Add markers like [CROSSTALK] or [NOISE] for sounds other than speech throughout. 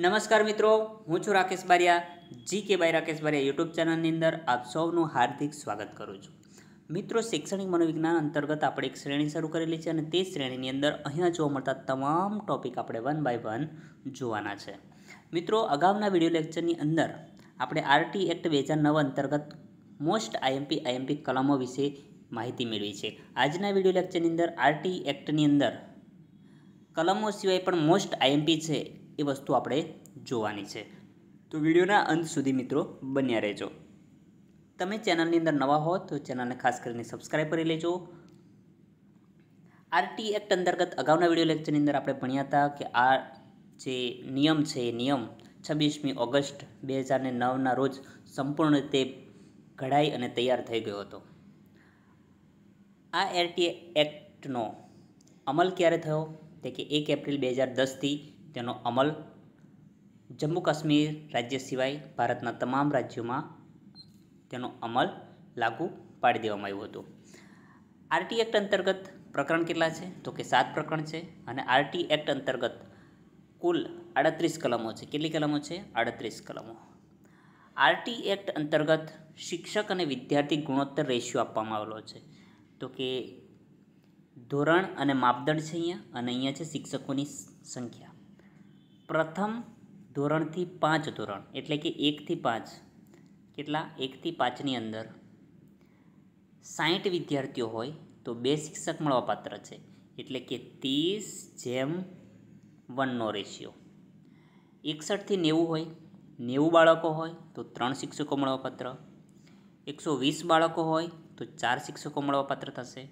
નમસ્કાર મિત્રો હું છું રાકેશ બારિયા જી કે બાય રાકેશ બારિયા યુટ્યુબ ચેનલની અંદર આપ સૌનું હાર્દિક સ્વાગત કરું છું મિત્રો શૈક્ષણિક મનોવિજ્ઞાન અંતર્ગત આપણે એક શ્રેણી શરૂ કરેલી છે અને તે શ્રેણીની અંદર અહીંયા જોવા મળતા તમામ ટોપિક આપણે વન બાય વન જોવાના છે મિત્રો અગાઉના વિડીયો લેક્ચરની અંદર આપણે આરટી એક્ટ બે હજાર નવ અંતર્ગત મોસ્ટ આઈએમપી આઈએમપી કલમો વિશે માહિતી મેળવી છે આજના વિડીયો લેક્ચરની અંદર આરટી એક્ટની અંદર કલમો સિવાય પણ મોસ્ટ આઈએમપી છે એ વસ્તુ આપણે જોવાની છે તો વિડીયોના અંત સુધી મિત્રો બન્યા રહેજો તમે ચેનલની અંદર નવા હો તો ચેનલને ખાસ કરીને સબસ્ક્રાઈબ કરી લેજો આરટી એક્ટ અંતર્ગત અગાઉના વિડીયો લેક્ચરની અંદર આપણે ભણ્યા હતા કે આ જે નિયમ છે એ નિયમ છવ્વીસમી ઓગસ્ટ બે હજાર નવના રોજ સંપૂર્ણ રીતે ઘડાઈ અને તૈયાર થઈ ગયો હતો આ આરટી એક્ટનો અમલ ક્યારે થયો તે કે એક એપ્રિલ બે હજાર દસથી તેનો અમલ જમ્મુ કાશ્મીર રાજ્ય સિવાય ભારતના તમામ રાજ્યોમાં તેનો અમલ લાગુ પાડી દેવામાં આવ્યું હતું આરટી એક્ટ અંતર્ગત પ્રકરણ કેટલા છે તો કે સાત પ્રકરણ છે અને આરટી એક્ટ અંતર્ગત કુલ આડત્રીસ કલમો છે કેટલી કલમો છે આડત્રીસ કલમો આરટી એક્ટ અંતર્ગત શિક્ષક અને વિદ્યાર્થી ગુણોત્તર રેશિયો આપવામાં આવેલો છે તો કે ધોરણ અને માપદંડ છે અહીંયા અને અહીંયા છે શિક્ષકોની સંખ્યા પ્રથમ ધોરણથી પાંચ ધોરણ એટલે કે એકથી પાંચ કેટલા એકથી પાંચની અંદર સાઠ વિદ્યાર્થીઓ હોય તો બે શિક્ષક મળવાપાત્ર છે એટલે કે ત્રીસ જેમ વનનો રેશિયો એકસઠથી નેવું હોય નેવું બાળકો હોય તો ત્રણ શિક્ષકો મળવાપાત્ર એકસો વીસ બાળકો હોય તો ચાર શિક્ષકો મળવાપાત્ર થશે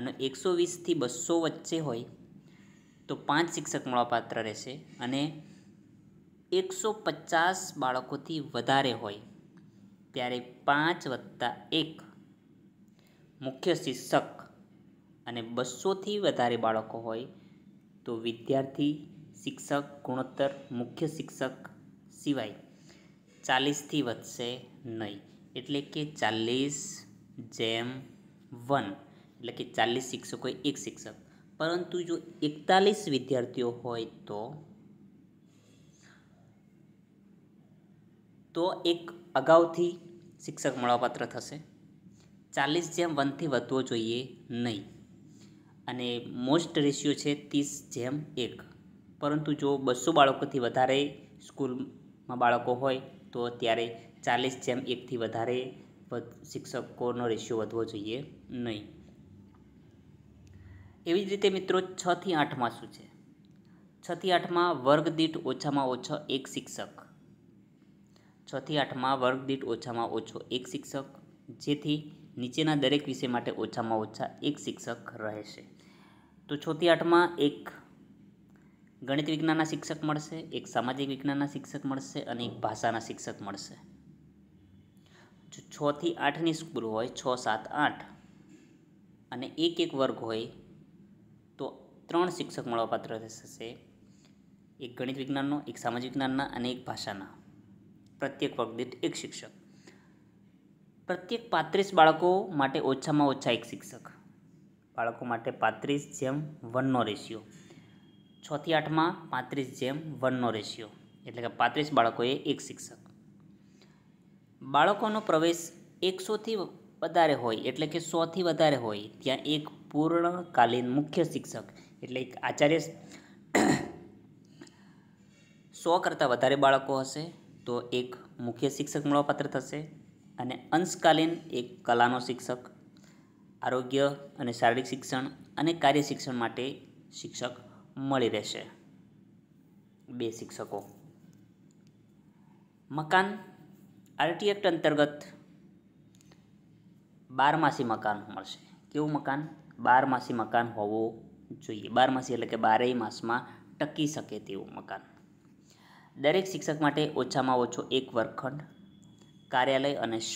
અને એકસો વીસથી બસો વચ્ચે હોય તો પાંચ શિક્ષક મળવાપાત્ર રહેશે અને એકસો પચાસ બાળકોથી વધારે હોય ત્યારે પાંચ વત્તા એક મુખ્ય શિક્ષક અને બસોથી વધારે બાળકો હોય તો વિદ્યાર્થી શિક્ષક ગુણોત્તર મુખ્ય શિક્ષક સિવાય ચાલીસથી વધશે નહીં એટલે કે ચાલીસ જેમ વન એટલે કે ચાલીસ શિક્ષકો એક શિક્ષક પરંતુ જો એકતાલીસ વિદ્યાર્થીઓ હોય તો તો એક અગાઉથી શિક્ષક મળવાપાત્ર થશે ચાલીસ જેમ વનથી વધવો જોઈએ નહીં અને મોસ્ટ રેશિયો છે ત્રીસ જેમ એક પરંતુ જો બસો બાળકોથી વધારે સ્કૂલમાં બાળકો હોય તો ત્યારે ચાલીસ જેમ એકથી વધારે શિક્ષકોનો રેશિયો વધવો જોઈએ નહીં એવી જ રીતે મિત્રો છથી આઠમાં શું છે છથી આઠમાં વર્ગદીઠ ઓછામાં ઓછો એક શિક્ષક છથી આઠમાં વર્ગદીઠ ઓછામાં ઓછો એક શિક્ષક જેથી નીચેના દરેક વિષય માટે ઓછામાં ઓછા એક શિક્ષક રહેશે તો છથી આઠમાં એક ગણિત વિજ્ઞાનના શિક્ષક મળશે એક સામાજિક વિજ્ઞાનના શિક્ષક મળશે અને એક ભાષાના શિક્ષક મળશે જો છથી આઠની સ્કૂલ હોય છ સાત આઠ અને એક એક વર્ગ હોય ત્રણ શિક્ષક મળવાપાત્ર થશે એક ગણિત વિજ્ઞાનનો એક સામાજિક વિજ્ઞાનના અને એક ભાષાના પ્રત્યેક વર્ગ દીઠ એક શિક્ષક પ્રત્યેક પાંત્રીસ બાળકો માટે ઓછામાં ઓછા એક શિક્ષક બાળકો માટે પાંત્રીસ જેમ વનનો રેશિયો છથી આઠમાં પાંત્રીસ જેમ વનનો રેશિયો એટલે કે પાંત્રીસ બાળકોએ એક શિક્ષક બાળકોનો પ્રવેશ એકસોથી વધારે હોય એટલે કે સોથી વધારે હોય ત્યાં એક પૂર્ણકાલીન મુખ્ય શિક્ષક એટલે એક આચાર્ય [COUGHS] સો કરતાં વધારે બાળકો હશે તો એક મુખ્ય શિક્ષક મળવાપાત્ર થશે અને અંશકાલીન એક કલાનો શિક્ષક આરોગ્ય અને શારીરિક શિક્ષણ અને કાર્ય શિક્ષણ માટે શિક્ષક મળી રહેશે બે શિક્ષકો મકાન આરટી એક્ટ અંતર્ગત બારમાસી મકાન મળશે કેવું મકાન બારમાસી મકાન હોવું જોઈએ બારમાસી એટલે કે બારેય માસમાં ટકી શકે તેવું મકાન દરેક શિક્ષક માટે ઓછામાં ઓછો એક વર્ગખંડ કાર્યાલય અને સ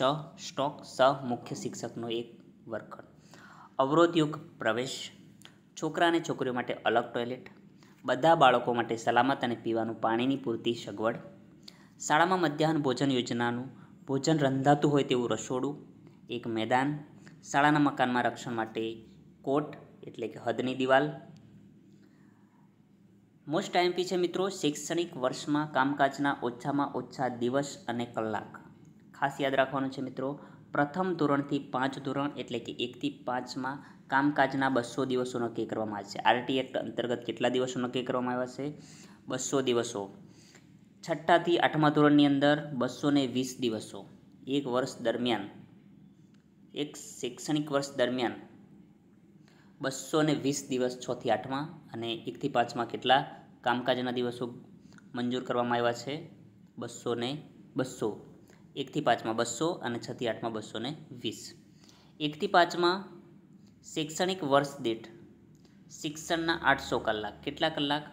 સ્ટોક સ મુખ્ય શિક્ષકનો એક વર્ગખંડ અવરોધયુક્ત પ્રવેશ છોકરા અને છોકરીઓ માટે અલગ ટોયલેટ બધા બાળકો માટે સલામત અને પીવાનું પાણીની પૂરતી સગવડ શાળામાં મધ્યાહન ભોજન યોજનાનું ભોજન રંધાતું હોય તેવું રસોડું એક મેદાન શાળાના મકાનમાં રક્ષણ માટે કોટ એટલે કે હદની દિવાલ મોસ્ટ આઈએમપી છે મિત્રો શૈક્ષણિક વર્ષમાં કામકાજના ઓછામાં ઓછા દિવસ અને કલાક ખાસ યાદ રાખવાનું છે મિત્રો પ્રથમ ધોરણથી પાંચ ધોરણ એટલે કે એકથી પાંચમાં કામકાજના બસો દિવસો નક્કી કરવામાં આવશે આરટી એક્ટ અંતર્ગત કેટલા દિવસો નક્કી કરવામાં આવ્યા છે બસો દિવસો છઠ્ઠાથી આઠમા ધોરણની અંદર બસો ને વીસ દિવસો એક વર્ષ દરમિયાન એક શૈક્ષણિક વર્ષ દરમિયાન બસો ને વીસ દિવસ છથી આઠમાં અને એકથી પાંચમાં કેટલા કામકાજના દિવસો મંજૂર કરવામાં આવ્યા છે બસો ને બસો એકથી પાંચમાં બસો અને છથી આઠમાં બસો ને વીસ એકથી પાંચમાં શૈક્ષણિક વર્ષ દીઠ શિક્ષણના આઠસો કલાક કેટલા કલાક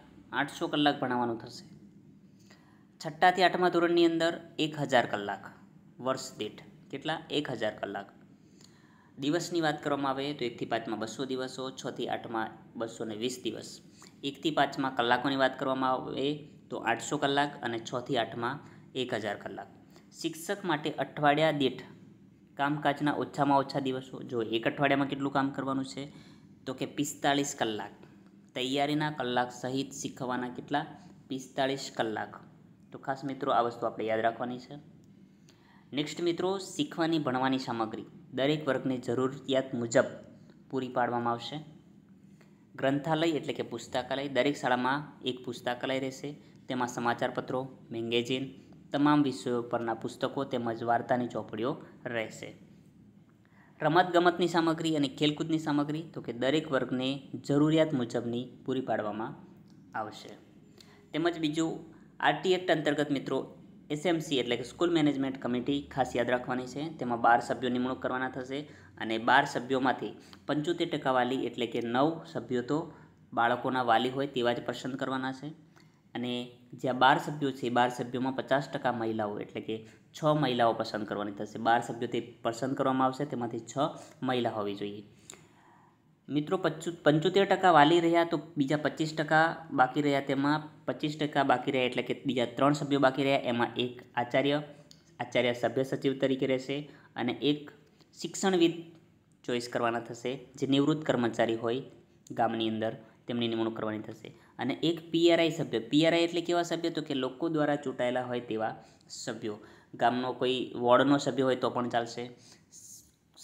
આઠસો કલાક ભણાવવાનું થશે છઠ્ઠાથી આઠમા ધોરણની અંદર એક હજાર કલાક વર્ષ દીઠ કેટલા એક હજાર કલાક દિવસની વાત કરવામાં આવે તો એકથી પાંચમાં બસો દિવસો છથી આઠમાં બસો ને વીસ દિવસ એકથી પાંચમાં કલાકોની વાત કરવામાં આવે તો આઠસો કલાક અને છથી આઠમાં એક હજાર કલાક શિક્ષક માટે અઠવાડિયા દીઠ કામકાજના ઓછામાં ઓછા દિવસો જો એક અઠવાડિયામાં કેટલું કામ કરવાનું છે તો કે પિસ્તાળીસ કલાક તૈયારીના કલાક સહિત શીખવાના કેટલા પિસ્તાળીસ કલાક તો ખાસ મિત્રો આ વસ્તુ આપણે યાદ રાખવાની છે નેક્સ્ટ મિત્રો શીખવાની ભણવાની સામગ્રી દરેક વર્ગની જરૂરિયાત મુજબ પૂરી પાડવામાં આવશે ગ્રંથાલય એટલે કે પુસ્તકાલય દરેક શાળામાં એક પુસ્તકાલય રહેશે તેમાં સમાચારપત્રો મેગેઝિન તમામ વિષયો પરના પુસ્તકો તેમજ વાર્તાની ચોપડીઓ રહેશે રમતગમતની સામગ્રી અને ખેલકૂદની સામગ્રી તો કે દરેક વર્ગને જરૂરિયાત મુજબની પૂરી પાડવામાં આવશે તેમજ બીજું આરટી એક્ટ અંતર્ગત મિત્રો એસએમસી એટલે કે સ્કૂલ મેનેજમેન્ટ કમિટી ખાસ યાદ રાખવાની છે તેમાં બાર સભ્યો નિમણૂક કરવાના થશે અને બાર સભ્યોમાંથી પંચોતેર ટકા વાલી એટલે કે નવ સભ્યો તો બાળકોના વાલી હોય તેવા જ પસંદ કરવાના છે અને જ્યાં બાર સભ્યો છે બાર સભ્યોમાં પચાસ ટકા મહિલાઓ એટલે કે છ મહિલાઓ પસંદ કરવાની થશે બાર સભ્યોથી પસંદ કરવામાં આવશે તેમાંથી છ મહિલા હોવી જોઈએ મિત્રો પંચોતેર ટકા વાલી રહ્યા તો બીજા પચીસ ટકા બાકી રહ્યા તેમાં પચીસ ટકા બાકી રહ્યા એટલે કે બીજા ત્રણ સભ્યો બાકી રહ્યા એમાં એક આચાર્ય આચાર્ય સભ્ય સચિવ તરીકે રહેશે અને એક શિક્ષણવિદ ચોઈસ કરવાના થશે જે નિવૃત્ત કર્મચારી હોય ગામની અંદર તેમની નિમણૂક કરવાની થશે અને એક પીઆરઆઈ સભ્ય પીઆરઆઈ એટલે કેવા સભ્ય તો કે લોકો દ્વારા ચૂંટાયેલા હોય તેવા સભ્યો ગામનો કોઈ વોર્ડનો સભ્ય હોય તો પણ ચાલશે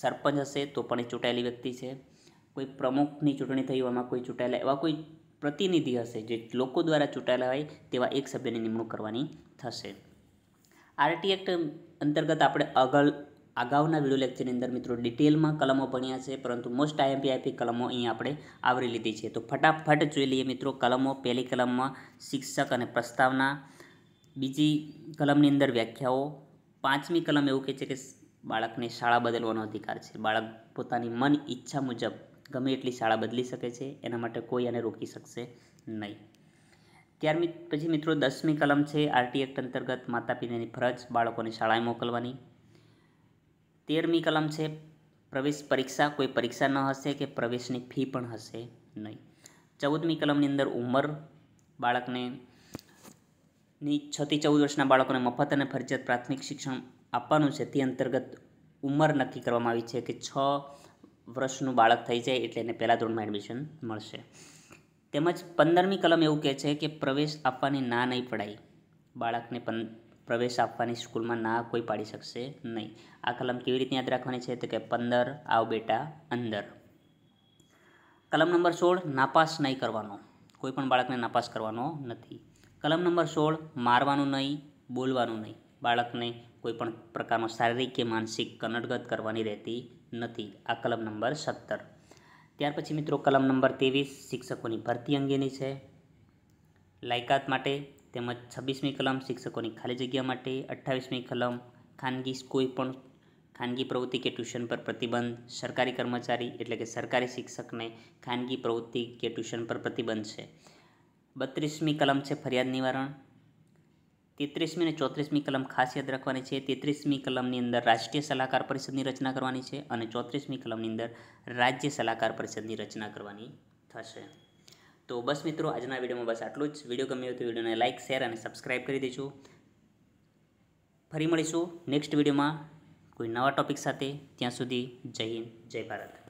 સરપંચ હશે તો પણ એ ચૂંટાયેલી વ્યક્તિ છે કોઈ પ્રમુખની ચૂંટણી થઈ હોય એમાં કોઈ ચૂંટાયેલા એવા કોઈ પ્રતિનિધિ હશે જે લોકો દ્વારા ચૂંટાયેલા હોય તેવા એક સભ્યની નિમણૂક કરવાની થશે આરટી એક્ટ અંતર્ગત આપણે આગળ અગાઉના વિડીયો લેક્ચરની અંદર મિત્રો ડિટેલમાં કલમો ભણ્યા છે પરંતુ મોસ્ટ આઈએમપીઆઈપી કલમો અહીંયા આપણે આવરી લીધી છે તો ફટાફટ જોઈ લઈએ મિત્રો કલમો પહેલી કલમમાં શિક્ષક અને પ્રસ્તાવના બીજી કલમની અંદર વ્યાખ્યાઓ પાંચમી કલમ એવું કહે છે કે બાળકને શાળા બદલવાનો અધિકાર છે બાળક પોતાની મન ઈચ્છા મુજબ ગમે એટલી શાળા બદલી શકે છે એના માટે કોઈ એને રોકી શકશે નહીં ત્યાર પછી મિત્રો દસમી કલમ છે આરટી એક્ટ અંતર્ગત માતા પિતાની ફરજ બાળકોને શાળાએ મોકલવાની તેરમી કલમ છે પ્રવેશ પરીક્ષા કોઈ પરીક્ષા ન હશે કે પ્રવેશની ફી પણ હશે નહીં ચૌદમી કલમની અંદર ઉંમર બાળકને ની છથી ચૌદ વર્ષના બાળકોને મફત અને ફરજિયાત પ્રાથમિક શિક્ષણ આપવાનું છે તે અંતર્ગત ઉંમર નક્કી કરવામાં આવી છે કે છ વર્ષનું બાળક થઈ જાય એટલે એને પહેલાં ધોરણમાં એડમિશન મળશે તેમજ પંદરમી કલમ એવું કહે છે કે પ્રવેશ આપવાની ના નહીં પડાય બાળકને પં પ્રવેશ આપવાની સ્કૂલમાં ના કોઈ પાડી શકશે નહીં આ કલમ કેવી રીતે યાદ રાખવાની છે તો કે પંદર આવ બેટા અંદર કલમ નંબર સોળ નાપાસ નહીં કરવાનો કોઈ પણ બાળકને નાપાસ કરવાનો નથી કલમ નંબર સોળ મારવાનું નહીં બોલવાનું નહીં બાળકને કોઈ પણ પ્રકારનો શારીરિક કે માનસિક કનડગત કરવાની રહેતી નથી આ કલમ નંબર સત્તર ત્યાર પછી મિત્રો કલમ નંબર ત્રેવીસ શિક્ષકોની ભરતી અંગેની છે લાયકાત માટે તેમજ છવ્વીસમી કલમ શિક્ષકોની ખાલી જગ્યા માટે અઠ્ઠાવીસમી કલમ ખાનગી કોઈ પણ ખાનગી પ્રવૃત્તિ કે ટ્યુશન પર પ્રતિબંધ સરકારી કર્મચારી એટલે કે સરકારી શિક્ષકને ખાનગી પ્રવૃત્તિ કે ટ્યુશન પર પ્રતિબંધ છે બત્રીસમી કલમ છે ફરિયાદ નિવારણ તેત્રીસમી અને ચોત્રીસમી કલમ ખાસ યાદ રાખવાની છે તેત્રીસમી કલમની અંદર રાષ્ટ્રીય સલાહકાર પરિષદની રચના કરવાની છે અને ચોત્રીસમી કલમની અંદર રાજ્ય સલાહકાર પરિષદની રચના કરવાની થશે તો બસ મિત્રો આજના વિડીયોમાં બસ આટલું જ વિડીયો ગમ્યો તો વિડીયોને લાઇક શેર અને સબસ્ક્રાઈબ કરી દેજો ફરી મળીશું નેક્સ્ટ વિડીયોમાં કોઈ નવા ટોપિક સાથે ત્યાં સુધી જય હિન્દ જય ભારત